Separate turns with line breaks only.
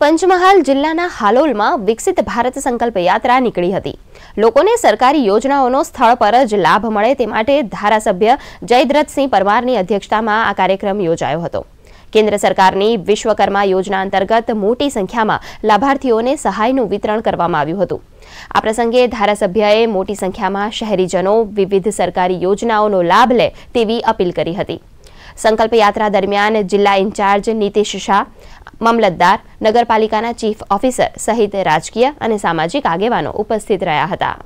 પંચમહાલ જિલ્લાના હાલોલમાં વિકસિત ભારત સંકલ્પ યાત્રા નીકળી હતી લોકોને સરકારી યોજનાઓનો સ્થળ પર જ લાભ મળે તે માટે ધારાસભ્ય જયદ્રથસિંહ પરમારની અધ્યક્ષતામાં આ કાર્યક્રમ યોજાયો હતો કેન્દ્ર સરકારની વિશ્વકર્મા યોજના અંતર્ગત મોટી સંખ્યામાં લાભાર્થીઓને સહાયનું વિતરણ કરવામાં આવ્યું હતું આ પ્રસંગે ધારાસભ્યએ મોટી સંખ્યામાં શહેરીજનો વિવિધ સરકારી યોજનાઓનો લાભ લે તેવી અપીલ કરી હતી સંકલ્પ યાત્રા દરમિયાન જિલ્લા ઇન્ચાર્જ નીતિશ શાહ મામલતદાર નગરપાલિકાના ચીફ ઓફિસર સહિત રાજકીય અને સામાજિક આગેવાનો ઉપસ્થિત રહ્યા હતા